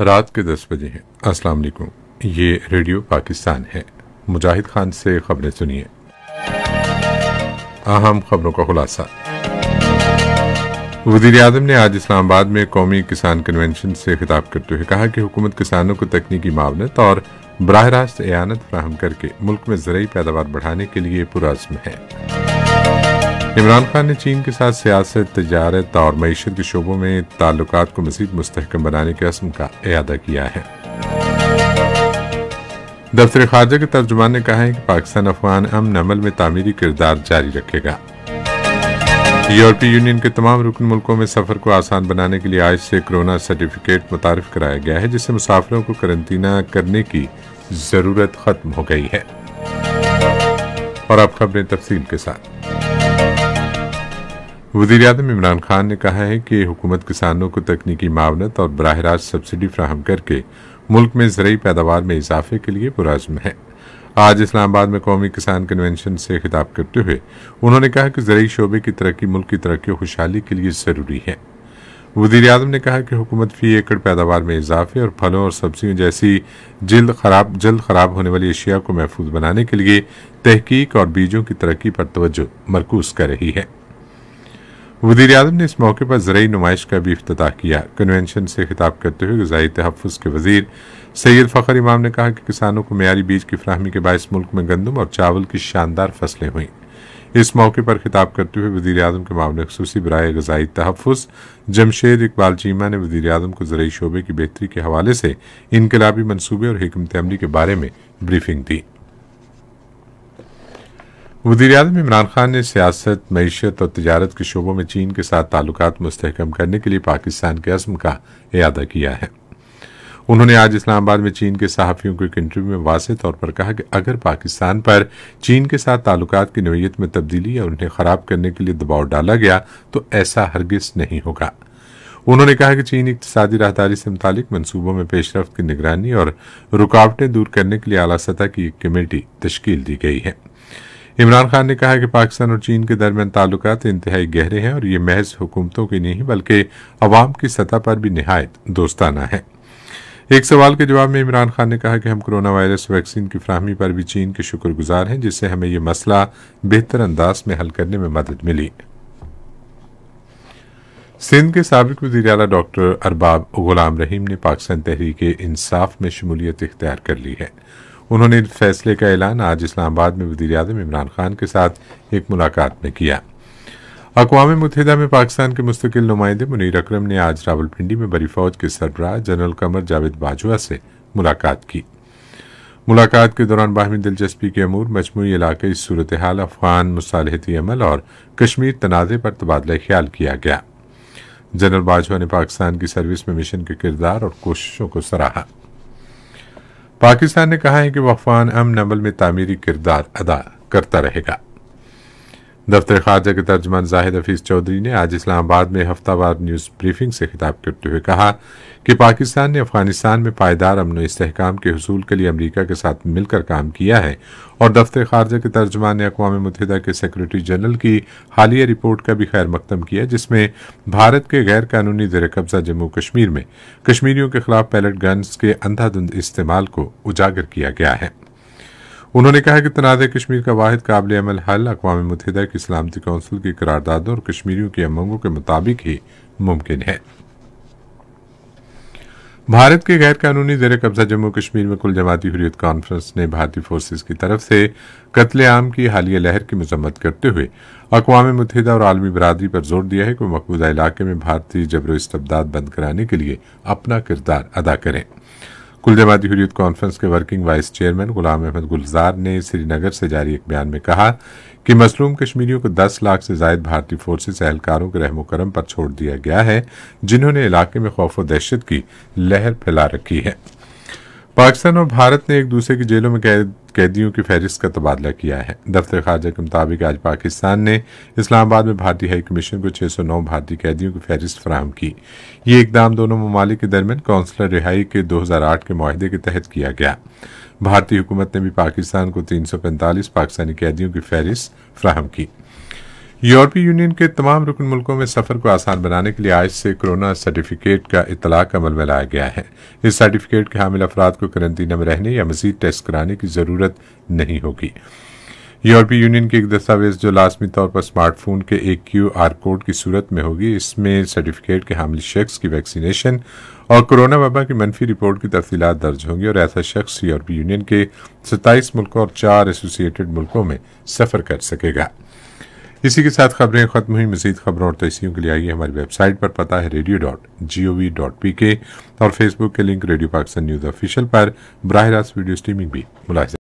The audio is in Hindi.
रात के दस बजे हैं अस्सलाम वालेकुम ये रेडियो पाकिस्तान है मुजाहिद खान से खबरें सुनिए अहम खबरों का खुलासा वजीर अजम ने आज इस्लामाबाद में कौमी किसान कन्वेंशन से खिताब करते हुए कहा कि हुकूमत किसानों को तकनीकी मावनत और बरह रास्त एनत फ्राहम करके मुल्क में जरिए पैदावार बढ़ाने के लिए पुरज़म है इमरान खान ने चीन के साथ सियासत तजारत और मीशत के शोबों में ताल्लुक को मजीद मुस्तकम बनाने के रस्म का अदा किया है दफ्तर खारजा के तर्जुमान ने कहा है कि पाकिस्तान अफगान अमन अमल में तामीरी किरदार जारी रखेगा यूरोपीय यूनियन के तमाम रुकन मुल्कों में सफर को आसान बनाने के लिए आज से कोरोना सर्टिफिकेट मुतारफ कराया गया है जिससे मुसाफिरों को करंतना करने की ज़रूरत ख़त्म हो गई है और अब खबरें तफसील के साथ वजीर अजम इमरान खान ने कहा है कि हुकूमत किसानों को तकनीकी मावनत और बरह रास्त सब्सिडी फ्राहम करके मुल्क में ज़रूरी पैदावार में इजाफे के लिए पुराजम है आज इस्लामाबाद में कौमी किसान कन्वेंशन से खिताब करते हुए उन्होंने कहा कि जरिए शोबे की तरक्की मुल्क की तरक्की और खुशहाली के लिए ज़रूरी है वजीर अजम ने कहा कि हुकूमत फ़ी एकड़ पैदावार में इजाफे और फलों और सब्जियों जैसी जल्द खराब जल्द खराब होने वाली अशिया को महफूज बनाने के लिए तहकीक और बीजों की तरक्की पर तोज्जो मरकूज कर रही है वजीर अजम ने इस मौके पर जरिए नुमाइश का भी अफ्ताह किया कन्वेंशन से खिताब करते हुए गजाई तहफ़ के वजीर सैयद फ़खर इमाम ने कहा कि किसानों को मीरी बीज की फ्राहमी के बायस मुल्क में गंदम और चावल की शानदार फसलें हुई इस मौके पर खिताब करते हुए वजी अजम के मामले खसूस बरए गजाई तहफ़ जमशेद इकबाल चीमा ने वजी अजम को ज़रिए शोबे की बेहतरी के हवाले से इनकलाबी मनसूबे और हमत अमली के बारे में ब्रीफिंग दी वजीर अजम इमरान खान ने सियासत मीशत और तजारत के शोबों में चीन के साथ ताल्लुक मस्तकम करने के लिए पाकिस्तान के अज़म का अदा किया है उन्होंने आज इस्लामाबाद में चीन के सहाफ़ियों को एक इंटरव्यू में वाज तौर पर कहा कि अगर पाकिस्तान पर चीन के साथ ताल्लुक की नवीयत में तब्दीली या उन्हें ख़राब करने के लिए दबाव डाला गया तो ऐसा हरगिज नहीं होगा उन्होंने कहा कि चीन इकतदी राहदारी से मुतालिक मनसूबों में पेशरफ की निगरानी और रुकावटें दूर करने के लिए अला सतह की एक कमेटी तश्ल दी गई है इमरान खान ने कहा कि पाकिस्तान और चीन के दरमियान ताल्लुक इंतहाई गहरे हैं और ये महज हुकूमतों की नहीं बल्कि अवाम की सतह पर भी नहायत दोस्ताना है एक सवाल के जवाब में इमरान खान ने कहा कि हम कोरोना वायरस वैक्सीन की फ्राहमी पर भी चीन के शुक्रगुजार हैं जिससे हमें यह मसला बेहतर अंदाज में हल करने में मदद मिली सिंध के सबक वजी अला डॉक्टर अरबाब गुलाम रहीम ने पाकिस्तान तहरीक इंसाफ में शमूलियत इख्तियार कर ली है उन्होंने फैसले का ऐलान आज इस्लामाबाद में वजीर अजम इमरान खान के साथ एक मुलाकात में किया अकवा मुतहदा में पाकिस्तान के मुस्तकिल नुमाइंदे मुनीर अक्रम ने आज रावलपिंडी में बरी फौज के सरबराह जनरल कमर जावेद बाजवा से मुलाकात की मुलाकात के दौरान बाहमी दिलचस्पी के अमूर मजमू इलाकई सूरत हाल अफगान मुसालहती अमल और कश्मीर तनाज़े पर तबादला ख्याल किया गया जनरल बाजवा ने पाकिस्तान की सर्विस में मिशन के किरदार और कोशिशों को सराहा पाकिस्तान ने कहा है कि वह अफगान अमन अमल में तामीरी किरदार अदा करता रहेगा दफ्तर खारजा के तर्जमान जाहिद हफीज़ चौधरी ने आज इस्लामाबाद में हफ्तावार न्यूज़ ब्रीफिंग से खिताब करते हुए कहा कि पाकिस्तान ने अफगानिस्तान में पायदार अमन इसकाम के हसूल के लिए अमरीका के साथ मिलकर काम किया है और दफ्तर खारजा के तर्जमान ने अकवा मुतहदा के सेक्रेटरी जनरल की हालिया रिपोर्ट का भी खैर मकदम किया जिसमें भारत के गैर कानूनी जर कब्जा जम्मू कश्मीर में कश्मीरियों के खिलाफ पैलेट गन्स के अंधाधुंध इस्तेमाल को उजागर किया गया है उन्होंने कहा कि तनाज़ कश्मीर का वाद काबिल अमल हल अकवा मुतहदा की सलामती कौंसिल की करारदादों और कश्मीरियों की अमंगों के मुताबिक ही मुमकिन है भारत के गैर कानूनी जेर कब्जा जम्मू कश्मीर में कुल जमाती हुरियत कॉन्फ्रेंस ने भारतीय फोर्सेज की तरफ से कत्लेआम की हालिया लहर की मजम्मत करते हुए अकवा मुतहदा और आलमी बरदरी पर जोर दिया है कि मकबूजा इलाके में भारतीय जबरो इस्तबदाद बंद कराने के लिए अपना किरदार अदा करें कुल जमाती हुरियत कॉन्फ्रेंस के working vice chairman Ghulam Ahmad Gulzar ने श्रीनगर से जारी एक बयान में कहा कि मसलूम कश्मीरियों को 10 लाख से ज्यादा भारतीय फोर्सेज एहलकारों के रहमोक्रम पर छोड़ दिया गया है जिन्होंने इलाके में खौफ व दहशत की लहर फैला रखी है पाकिस्तान और भारत ने एक दूसरे की जेलों में कैदियों की फहरिस्त का तबादला किया है दफ्तर खारजा के मुताबिक आज पाकिस्तान ने इस्लामाबाद में भारतीय हाई कमीशन को 609 भारतीय कैदियों की फहरिस्त फराहम की ये इकदाम दोनों ममालिक के दरमियान कौंसलर रिहाई के 2008 के माहदे के तहत किया गया भारतीय हुकूमत ने भी पाकिस्तान को तीन पाकिस्तानी कैदियों की फहरिस्त फ्राहम की यूरोपीय यूनियन के तमाम रुकन मुल्कों में सफ़र को आसान बनाने के लिए आज से कोरोना सर्टिफिकेट का इतलाक अमल में लाया गया है इस सर्टिफिकेट के हामिल अफराद को करंतना में रहने या मजीद टेस्ट कराने की ज़रूरत नहीं होगी यूरोपीय यूनियन की एक दस्तावेज जो लाजमी तौर पर स्मार्टफोन के एक क्यू आर कोड की सूरत में होगी इसमें सर्टिफिकेट के हामिल शख्स की वैक्सीनेशन और कोरोना वबा की मनफी रिपोर्ट की तफसीत दर्ज होंगी और ऐसा शख्स यूरोपीय यूनियन के सत्ताईस मुल्कों और चार एसोसिएटेड मुल्कों में सफ़र कर सकेगा इसी के साथ खबरें खत्म हुई मजीद खबरों और तस्वीरों के लिए आइए हमारी वेबसाइट पर पता है radio dot G O V dot P K और फेसबुक के link radio Pakistan news official पर बरह रास्त वीडियो स्ट्रीमिंग भी मुलाजिम